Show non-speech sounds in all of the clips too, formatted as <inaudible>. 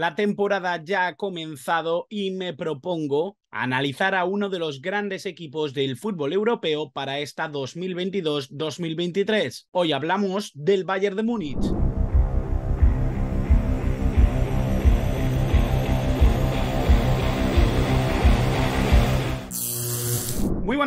La temporada ya ha comenzado y me propongo analizar a uno de los grandes equipos del fútbol europeo para esta 2022-2023. Hoy hablamos del Bayern de Múnich.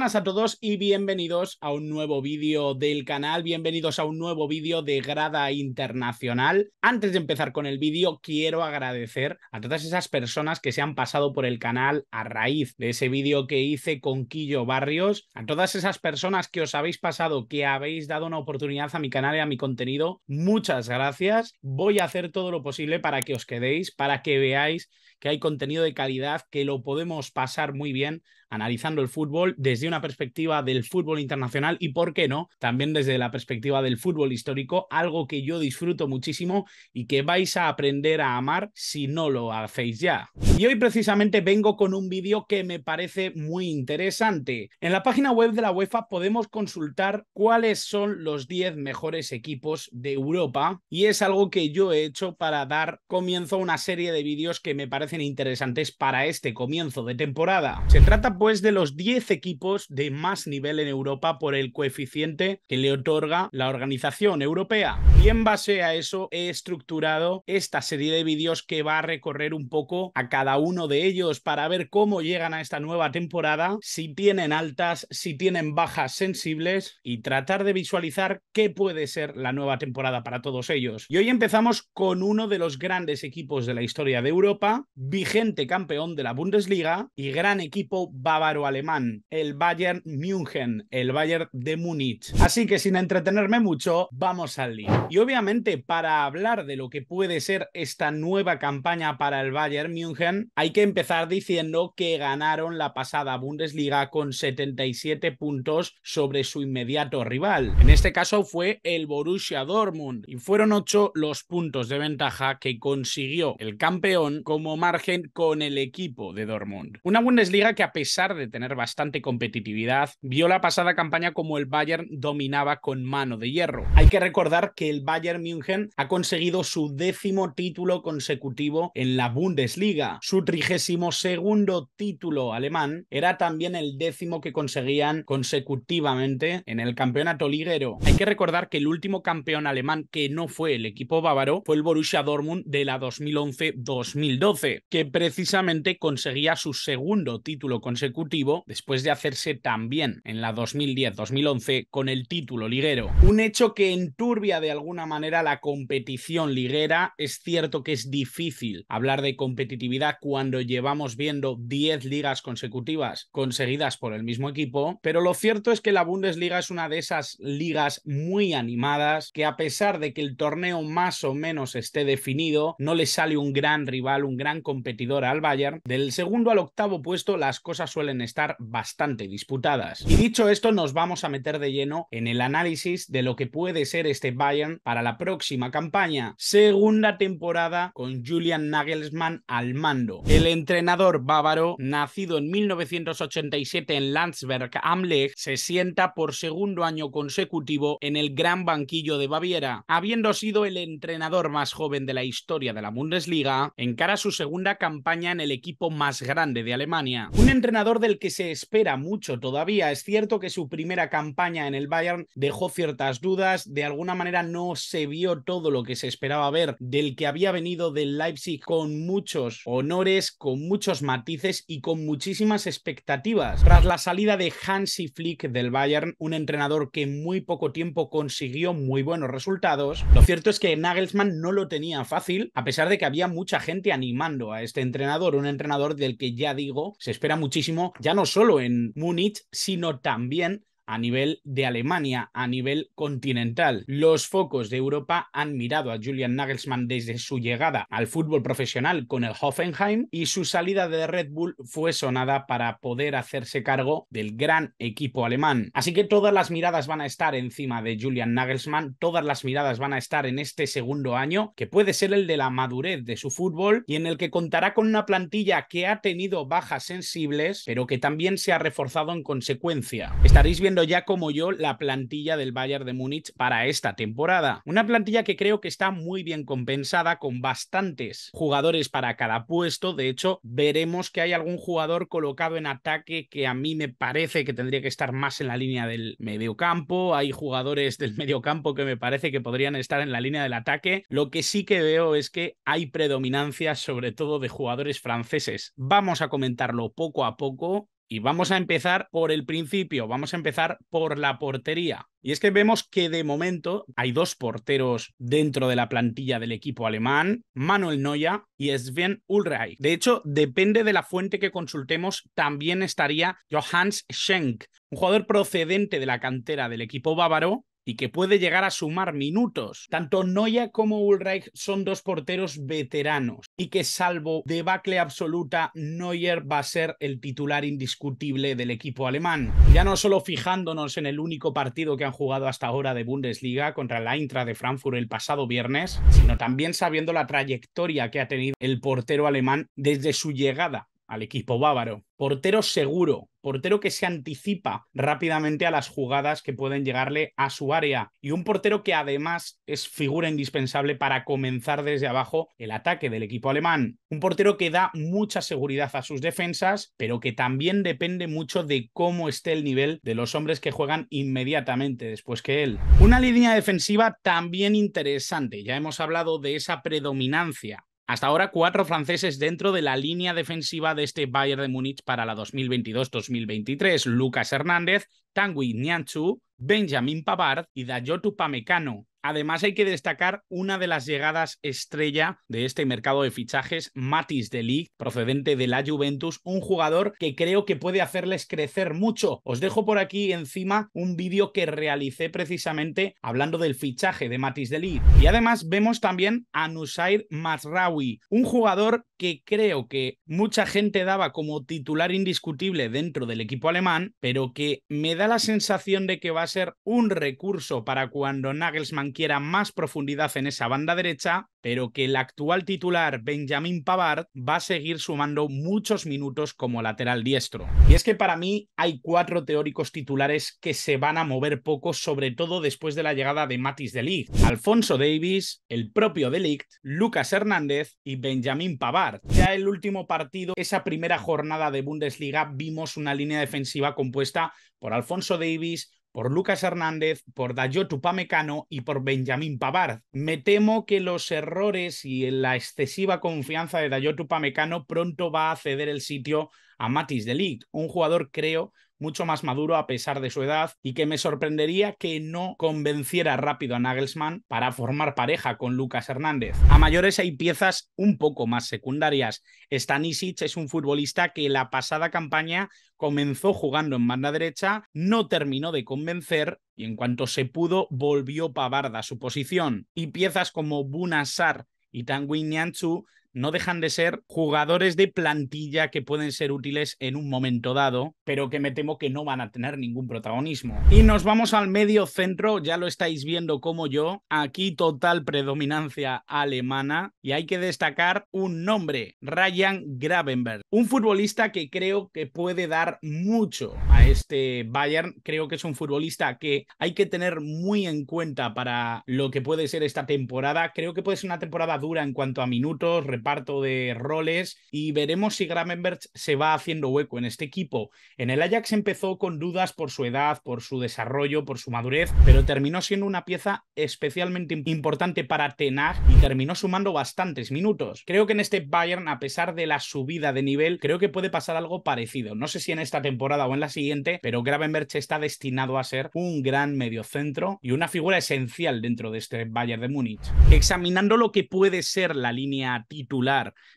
a todos y bienvenidos a un nuevo vídeo del canal, bienvenidos a un nuevo vídeo de Grada Internacional. Antes de empezar con el vídeo, quiero agradecer a todas esas personas que se han pasado por el canal a raíz de ese vídeo que hice con Quillo Barrios, a todas esas personas que os habéis pasado, que habéis dado una oportunidad a mi canal y a mi contenido, muchas gracias. Voy a hacer todo lo posible para que os quedéis, para que veáis que hay contenido de calidad, que lo podemos pasar muy bien analizando el fútbol desde una perspectiva del fútbol internacional y, por qué no, también desde la perspectiva del fútbol histórico, algo que yo disfruto muchísimo y que vais a aprender a amar si no lo hacéis ya. Y hoy precisamente vengo con un vídeo que me parece muy interesante. En la página web de la UEFA podemos consultar cuáles son los 10 mejores equipos de Europa y es algo que yo he hecho para dar comienzo a una serie de vídeos que me parecen interesantes para este comienzo de temporada. Se trata, de los 10 equipos de más nivel en Europa por el coeficiente que le otorga la organización europea. Y en base a eso he estructurado esta serie de vídeos que va a recorrer un poco a cada uno de ellos para ver cómo llegan a esta nueva temporada, si tienen altas, si tienen bajas sensibles y tratar de visualizar qué puede ser la nueva temporada para todos ellos. Y hoy empezamos con uno de los grandes equipos de la historia de Europa, vigente campeón de la Bundesliga y gran equipo bávaro-alemán, el Bayern München, el Bayern de Múnich. Así que sin entretenerme mucho, vamos al lío. Y obviamente para hablar de lo que puede ser esta nueva campaña para el Bayern München, hay que empezar diciendo que ganaron la pasada Bundesliga con 77 puntos sobre su inmediato rival. En este caso fue el Borussia Dortmund y fueron 8 los puntos de ventaja que consiguió el campeón como margen con el equipo de Dortmund. Una Bundesliga que a pesar de tener bastante competitividad, vio la pasada campaña como el Bayern dominaba con mano de hierro. Hay que recordar que el Bayern München ha conseguido su décimo título consecutivo en la Bundesliga. Su trigésimo segundo título alemán era también el décimo que conseguían consecutivamente en el campeonato liguero. Hay que recordar que el último campeón alemán que no fue el equipo bávaro fue el Borussia Dortmund de la 2011-2012, que precisamente conseguía su segundo título consecutivo consecutivo después de hacerse también en la 2010-2011 con el título liguero. Un hecho que enturbia de alguna manera la competición liguera. Es cierto que es difícil hablar de competitividad cuando llevamos viendo 10 ligas consecutivas conseguidas por el mismo equipo, pero lo cierto es que la Bundesliga es una de esas ligas muy animadas que a pesar de que el torneo más o menos esté definido, no le sale un gran rival, un gran competidor al Bayern. Del segundo al octavo puesto las cosas suelen estar bastante disputadas. Y dicho esto, nos vamos a meter de lleno en el análisis de lo que puede ser este Bayern para la próxima campaña. Segunda temporada con Julian Nagelsmann al mando. El entrenador bávaro, nacido en 1987 en Landsberg am se sienta por segundo año consecutivo en el gran banquillo de Baviera, habiendo sido el entrenador más joven de la historia de la Bundesliga, encara su segunda campaña en el equipo más grande de Alemania. Un entrenador del que se espera mucho todavía. Es cierto que su primera campaña en el Bayern dejó ciertas dudas, de alguna manera no se vio todo lo que se esperaba ver del que había venido del Leipzig con muchos honores, con muchos matices y con muchísimas expectativas. Tras la salida de Hansi Flick del Bayern, un entrenador que en muy poco tiempo consiguió muy buenos resultados, lo cierto es que Nagelsmann no lo tenía fácil, a pesar de que había mucha gente animando a este entrenador, un entrenador del que ya digo, se espera muchísimo ya no solo en Múnich, sino también a nivel de Alemania, a nivel continental. Los focos de Europa han mirado a Julian Nagelsmann desde su llegada al fútbol profesional con el Hoffenheim y su salida de Red Bull fue sonada para poder hacerse cargo del gran equipo alemán. Así que todas las miradas van a estar encima de Julian Nagelsmann, todas las miradas van a estar en este segundo año, que puede ser el de la madurez de su fútbol y en el que contará con una plantilla que ha tenido bajas sensibles, pero que también se ha reforzado en consecuencia. Estaréis viendo ya como yo la plantilla del Bayern de Múnich para esta temporada. Una plantilla que creo que está muy bien compensada con bastantes jugadores para cada puesto. De hecho, veremos que hay algún jugador colocado en ataque que a mí me parece que tendría que estar más en la línea del mediocampo. Hay jugadores del <laughs> mediocampo que me parece que podrían estar en la línea del ataque. Lo que sí que veo es que hay predominancia sobre todo de jugadores franceses. Vamos a comentarlo poco a poco y vamos a empezar por el principio, vamos a empezar por la portería. Y es que vemos que de momento hay dos porteros dentro de la plantilla del equipo alemán, Manuel Neuer y Sven Ulreich. De hecho, depende de la fuente que consultemos, también estaría Johannes Schenk, un jugador procedente de la cantera del equipo bávaro y que puede llegar a sumar minutos. Tanto Neuer como Ulreich son dos porteros veteranos y que salvo debacle absoluta, Neuer va a ser el titular indiscutible del equipo alemán. Ya no solo fijándonos en el único partido que han jugado hasta ahora de Bundesliga contra la Intra de Frankfurt el pasado viernes, sino también sabiendo la trayectoria que ha tenido el portero alemán desde su llegada al equipo bávaro. Portero seguro, portero que se anticipa rápidamente a las jugadas que pueden llegarle a su área y un portero que además es figura indispensable para comenzar desde abajo el ataque del equipo alemán. Un portero que da mucha seguridad a sus defensas, pero que también depende mucho de cómo esté el nivel de los hombres que juegan inmediatamente después que él. Una línea defensiva también interesante, ya hemos hablado de esa predominancia hasta ahora, cuatro franceses dentro de la línea defensiva de este Bayern de Múnich para la 2022-2023. Lucas Hernández, Tanguy Nianchu, Benjamin Pavard y Dayotu Upamecano. Además, hay que destacar una de las llegadas estrella de este mercado de fichajes, Matis de League, procedente de la Juventus, un jugador que creo que puede hacerles crecer mucho. Os dejo por aquí encima un vídeo que realicé precisamente hablando del fichaje de Matis de League. Y además vemos también a Nusair Masraoui, un jugador que creo que mucha gente daba como titular indiscutible dentro del equipo alemán, pero que me da la sensación de que va a ser un recurso para cuando Nagelsmann quiera más profundidad en esa banda derecha, pero que el actual titular Benjamin Pavard va a seguir sumando muchos minutos como lateral diestro. Y es que para mí hay cuatro teóricos titulares que se van a mover poco, sobre todo después de la llegada de Matis de Ligt, Alfonso Davis, el propio de Ligt, Lucas Hernández y Benjamin Pavard. Ya el último partido, esa primera jornada de Bundesliga, vimos una línea defensiva compuesta por Alfonso Davis, por Lucas Hernández, por Dayot Upamecano y por Benjamín Pavard. Me temo que los errores y la excesiva confianza de Dayot Upamecano pronto va a ceder el sitio a Matis de Ligt, un jugador creo mucho más maduro a pesar de su edad y que me sorprendería que no convenciera rápido a Nagelsmann para formar pareja con Lucas Hernández. A mayores hay piezas un poco más secundarias. Stanisic es un futbolista que la pasada campaña comenzó jugando en banda derecha, no terminó de convencer y en cuanto se pudo volvió Pavarda a su posición. Y piezas como Bunasar y Tanguy Nianchu no dejan de ser jugadores de plantilla que pueden ser útiles en un momento dado, pero que me temo que no van a tener ningún protagonismo. Y nos vamos al medio centro, ya lo estáis viendo como yo, aquí total predominancia alemana y hay que destacar un nombre, Ryan Gravenberg, un futbolista que creo que puede dar mucho a este Bayern, creo que es un futbolista que hay que tener muy en cuenta para lo que puede ser esta temporada, creo que puede ser una temporada dura en cuanto a minutos, parto de roles y veremos si Gravenberch se va haciendo hueco en este equipo. En el Ajax empezó con dudas por su edad, por su desarrollo, por su madurez, pero terminó siendo una pieza especialmente importante para Tenag y terminó sumando bastantes minutos. Creo que en este Bayern, a pesar de la subida de nivel, creo que puede pasar algo parecido. No sé si en esta temporada o en la siguiente, pero Gravenberch está destinado a ser un gran mediocentro y una figura esencial dentro de este Bayern de Múnich. Examinando lo que puede ser la línea típica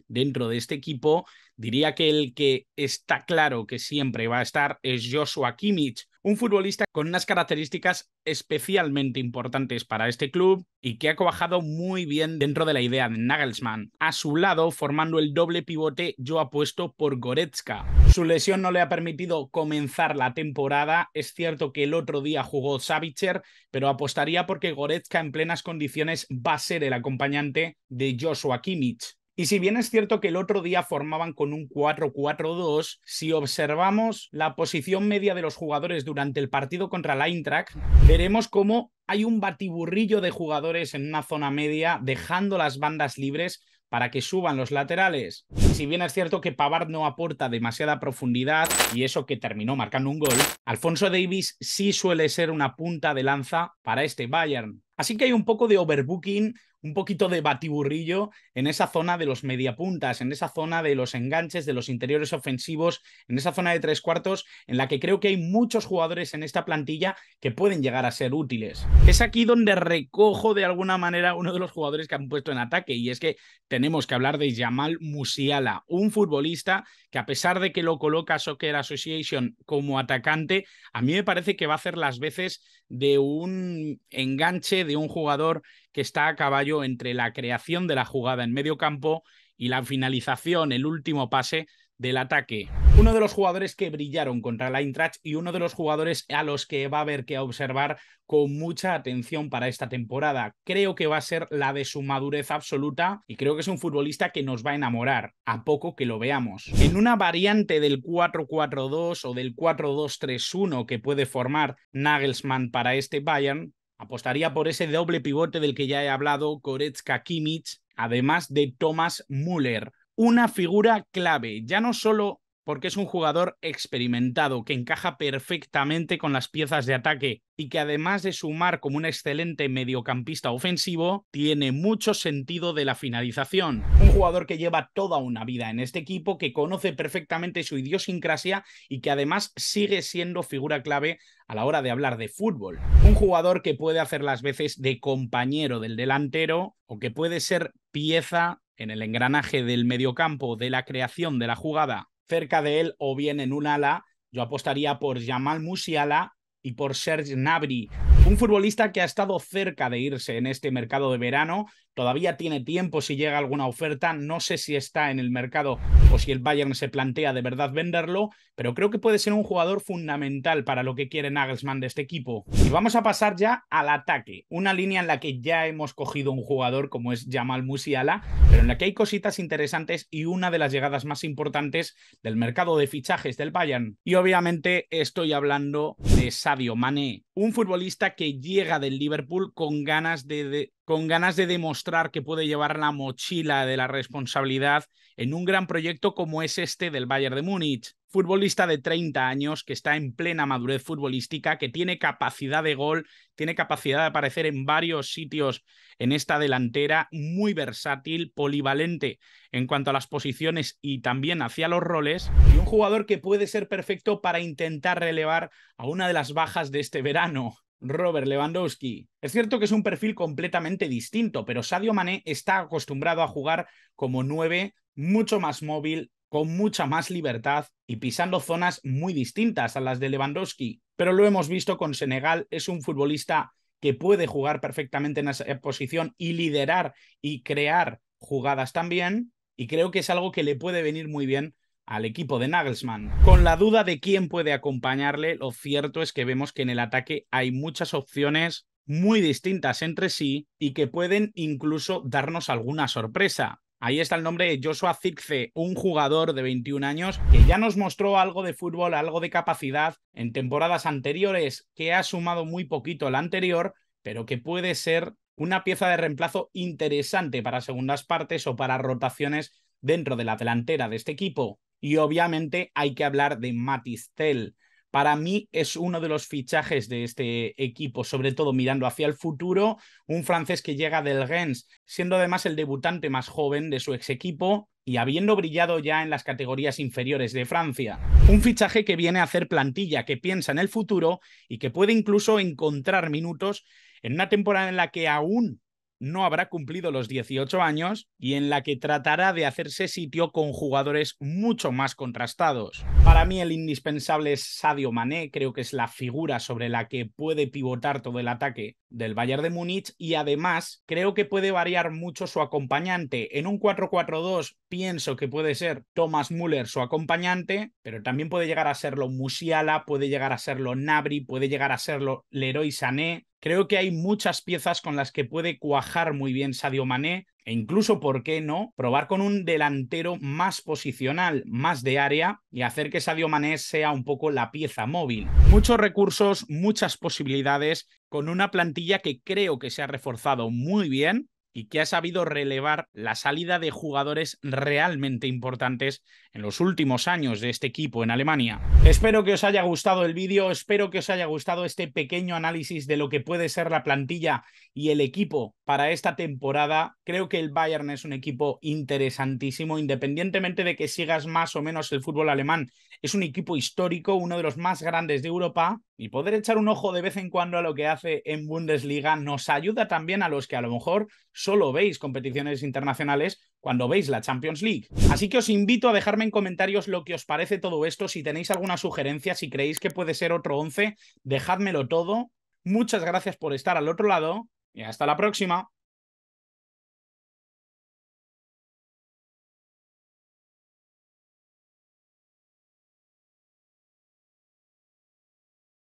dentro de este equipo, diría que el que está claro que siempre va a estar es Joshua Kimmich, un futbolista con unas características especialmente importantes para este club y que ha cobajado muy bien dentro de la idea de Nagelsmann. A su lado, formando el doble pivote, yo apuesto por Goretzka. Su lesión no le ha permitido comenzar la temporada. Es cierto que el otro día jugó Savicher, pero apostaría porque Goretzka en plenas condiciones va a ser el acompañante de Joshua Kimmich. Y si bien es cierto que el otro día formaban con un 4-4-2, si observamos la posición media de los jugadores durante el partido contra la Eintracht, veremos cómo hay un batiburrillo de jugadores en una zona media dejando las bandas libres para que suban los laterales. Si bien es cierto que Pavard no aporta demasiada profundidad y eso que terminó marcando un gol, Alfonso Davis sí suele ser una punta de lanza para este Bayern. Así que hay un poco de overbooking, un poquito de batiburrillo en esa zona de los mediapuntas, en esa zona de los enganches, de los interiores ofensivos, en esa zona de tres cuartos, en la que creo que hay muchos jugadores en esta plantilla que pueden llegar a ser útiles. Es aquí donde recojo de alguna manera uno de los jugadores que han puesto en ataque, y es que tenemos que hablar de Jamal Musiala, un futbolista que a pesar de que lo coloca Soccer Association como atacante, a mí me parece que va a hacer las veces de un enganche, de un jugador que está a caballo entre la creación de la jugada en medio campo y la finalización, el último pase del ataque. Uno de los jugadores que brillaron contra la Eintracht y uno de los jugadores a los que va a haber que observar con mucha atención para esta temporada. Creo que va a ser la de su madurez absoluta y creo que es un futbolista que nos va a enamorar, a poco que lo veamos. En una variante del 4-4-2 o del 4-2-3-1 que puede formar Nagelsmann para este Bayern, Apostaría por ese doble pivote del que ya he hablado, Koretzka Kimmich, además de Thomas Müller. Una figura clave, ya no solo porque es un jugador experimentado que encaja perfectamente con las piezas de ataque y que además de sumar como un excelente mediocampista ofensivo, tiene mucho sentido de la finalización. Un jugador que lleva toda una vida en este equipo, que conoce perfectamente su idiosincrasia y que además sigue siendo figura clave a la hora de hablar de fútbol. Un jugador que puede hacer las veces de compañero del delantero o que puede ser pieza en el engranaje del mediocampo, de la creación de la jugada cerca de él o bien en un ala, yo apostaría por Jamal Musiala y por Serge Nabri. Un futbolista que ha estado cerca de irse en este mercado de verano, todavía tiene tiempo si llega alguna oferta, no sé si está en el mercado o si el Bayern se plantea de verdad venderlo, pero creo que puede ser un jugador fundamental para lo que quiere Nagelsmann de este equipo. Y vamos a pasar ya al ataque, una línea en la que ya hemos cogido un jugador como es Jamal Musiala, pero en la que hay cositas interesantes y una de las llegadas más importantes del mercado de fichajes del Bayern. Y obviamente estoy hablando de Sadio Mané, un futbolista que llega del Liverpool con ganas de, con ganas de demostrar que puede llevar la mochila de la responsabilidad en un gran proyecto como es este del Bayern de Múnich. Futbolista de 30 años que está en plena madurez futbolística, que tiene capacidad de gol, tiene capacidad de aparecer en varios sitios en esta delantera, muy versátil, polivalente en cuanto a las posiciones y también hacia los roles, y un jugador que puede ser perfecto para intentar relevar a una de las bajas de este verano. Robert Lewandowski. Es cierto que es un perfil completamente distinto, pero Sadio Mané está acostumbrado a jugar como 9, mucho más móvil, con mucha más libertad y pisando zonas muy distintas a las de Lewandowski. Pero lo hemos visto con Senegal, es un futbolista que puede jugar perfectamente en esa eh, posición y liderar y crear jugadas también. Y creo que es algo que le puede venir muy bien al equipo de Nagelsmann. Con la duda de quién puede acompañarle, lo cierto es que vemos que en el ataque hay muchas opciones muy distintas entre sí y que pueden incluso darnos alguna sorpresa. Ahí está el nombre de Joshua Zigze, un jugador de 21 años que ya nos mostró algo de fútbol, algo de capacidad en temporadas anteriores, que ha sumado muy poquito la anterior, pero que puede ser una pieza de reemplazo interesante para segundas partes o para rotaciones dentro de la delantera de este equipo. Y obviamente hay que hablar de Matistel. Para mí es uno de los fichajes de este equipo, sobre todo mirando hacia el futuro, un francés que llega del Rennes, siendo además el debutante más joven de su ex equipo y habiendo brillado ya en las categorías inferiores de Francia. Un fichaje que viene a hacer plantilla, que piensa en el futuro y que puede incluso encontrar minutos en una temporada en la que aún no habrá cumplido los 18 años y en la que tratará de hacerse sitio con jugadores mucho más contrastados. Para mí el indispensable es Sadio Mané, creo que es la figura sobre la que puede pivotar todo el ataque del Bayern de Múnich y además creo que puede variar mucho su acompañante. En un 4-4-2 pienso que puede ser Thomas Müller su acompañante, pero también puede llegar a serlo Musiala, puede llegar a serlo Nabri, puede llegar a serlo Leroy Sané. Creo que hay muchas piezas con las que puede cuajar muy bien Sadio Mané e incluso, ¿por qué no?, probar con un delantero más posicional, más de área y hacer que Sadio Mané sea un poco la pieza móvil. Muchos recursos, muchas posibilidades, con una plantilla que creo que se ha reforzado muy bien y que ha sabido relevar la salida de jugadores realmente importantes en los últimos años de este equipo en Alemania. Espero que os haya gustado el vídeo, espero que os haya gustado este pequeño análisis de lo que puede ser la plantilla y el equipo para esta temporada. Creo que el Bayern es un equipo interesantísimo, independientemente de que sigas más o menos el fútbol alemán es un equipo histórico, uno de los más grandes de Europa, y poder echar un ojo de vez en cuando a lo que hace en Bundesliga nos ayuda también a los que a lo mejor solo veis competiciones internacionales cuando veis la Champions League. Así que os invito a dejarme en comentarios lo que os parece todo esto, si tenéis alguna sugerencia, si creéis que puede ser otro 11, dejádmelo todo. Muchas gracias por estar al otro lado y hasta la próxima.